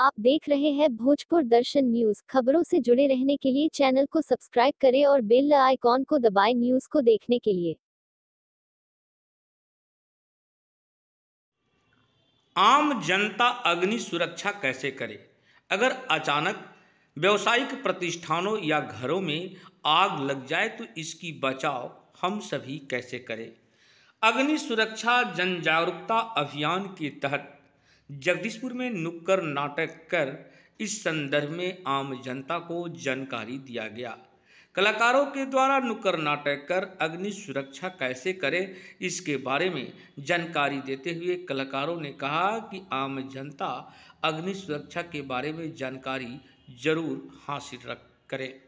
आप देख रहे हैं भोजपुर दर्शन न्यूज खबरों से जुड़े रहने के लिए चैनल को सब्सक्राइब करें और बेल आइकॉन को दबाएं न्यूज को देखने के लिए आम जनता अग्नि सुरक्षा कैसे करे अगर अचानक व्यवसायिक प्रतिष्ठानों या घरों में आग लग जाए तो इसकी बचाव हम सभी कैसे करें अग्नि सुरक्षा जन जागरूकता अभियान के तहत जगदीशपुर में नुक्कड़ नाटक कर इस संदर्भ में आम जनता को जानकारी दिया गया कलाकारों के द्वारा नुक्कड़ नाटक कर अग्नि सुरक्षा कैसे करें इसके बारे में जानकारी देते हुए कलाकारों ने कहा कि आम जनता अग्नि सुरक्षा के बारे में जानकारी जरूर हासिल करें